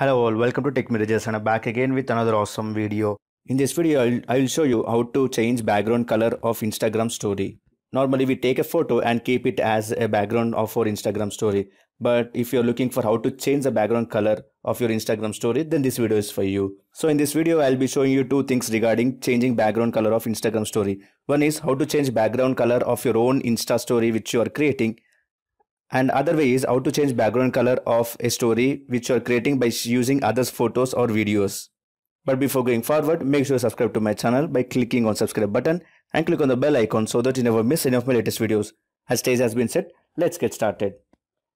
Hello all, welcome to TechMirages and I'm back again with another awesome video. In this video, I will show you how to change background color of Instagram story. Normally we take a photo and keep it as a background of our Instagram story. But if you're looking for how to change the background color of your Instagram story, then this video is for you. So in this video, I'll be showing you two things regarding changing background color of Instagram story. One is how to change background color of your own Insta story which you are creating and other way is how to change background color of a story which you are creating by using others photos or videos. But before going forward, make sure you subscribe to my channel by clicking on subscribe button and click on the bell icon so that you never miss any of my latest videos. As stage has been set, let's get started.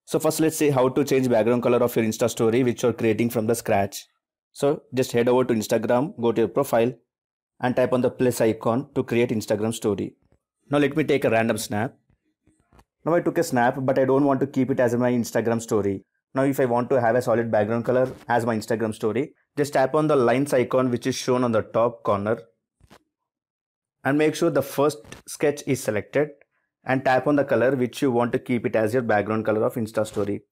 So first let's see how to change background color of your Insta story which you are creating from the scratch. So just head over to Instagram, go to your profile and type on the plus icon to create Instagram story. Now let me take a random snap now I took a snap, but I don't want to keep it as my Instagram story. Now if I want to have a solid background color as my Instagram story, just tap on the lines icon which is shown on the top corner and make sure the first sketch is selected and tap on the color which you want to keep it as your background color of Insta story.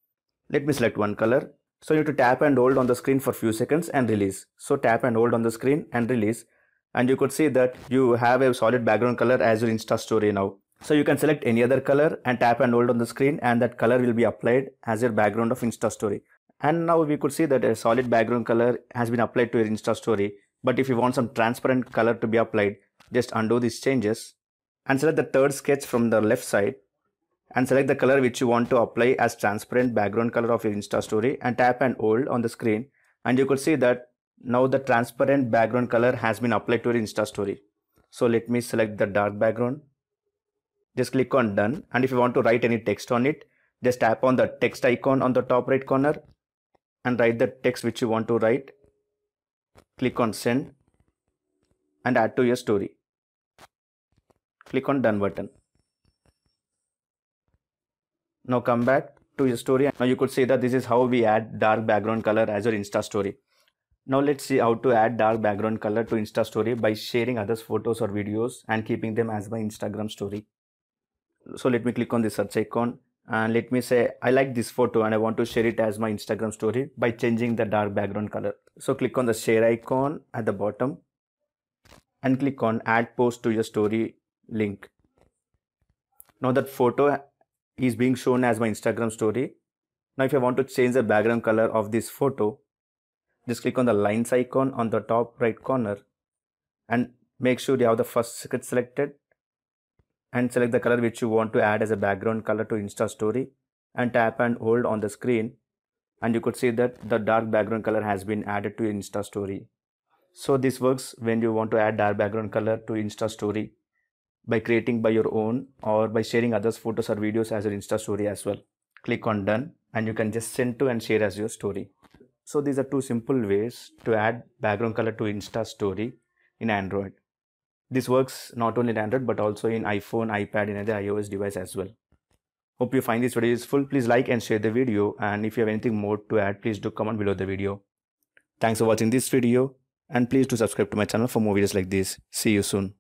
Let me select one color. So you need to tap and hold on the screen for few seconds and release. So tap and hold on the screen and release and you could see that you have a solid background color as your Insta story now. So you can select any other color and tap and hold on the screen and that color will be applied as your background of Insta story. And now we could see that a solid background color has been applied to your Insta story. But if you want some transparent color to be applied, just undo these changes and select the third sketch from the left side and select the color which you want to apply as transparent background color of your Insta story and tap and hold on the screen and you could see that now the transparent background color has been applied to your Insta story. So let me select the dark background just click on done and if you want to write any text on it just tap on the text icon on the top right corner and write the text which you want to write click on send and add to your story click on done button now come back to your story now you could see that this is how we add dark background color as your insta story now let's see how to add dark background color to insta story by sharing others photos or videos and keeping them as my instagram story so let me click on the search icon and let me say I like this photo and I want to share it as my Instagram story by changing the dark background color. So click on the share icon at the bottom and click on add post to your story link. Now that photo is being shown as my Instagram story. Now if I want to change the background color of this photo, just click on the lines icon on the top right corner and make sure you have the first circuit selected and select the color which you want to add as a background color to Insta story and tap and hold on the screen and you could see that the dark background color has been added to Insta story. So this works when you want to add dark background color to Insta story by creating by your own or by sharing others photos or videos as your Insta story as well. Click on done and you can just send to and share as your story. So these are two simple ways to add background color to Insta story in Android. This works not only in Android but also in iPhone, iPad and other iOS device as well. Hope you find this video useful. Please like and share the video and if you have anything more to add, please do comment below the video. Thanks for watching this video and please do subscribe to my channel for more videos like this. See you soon.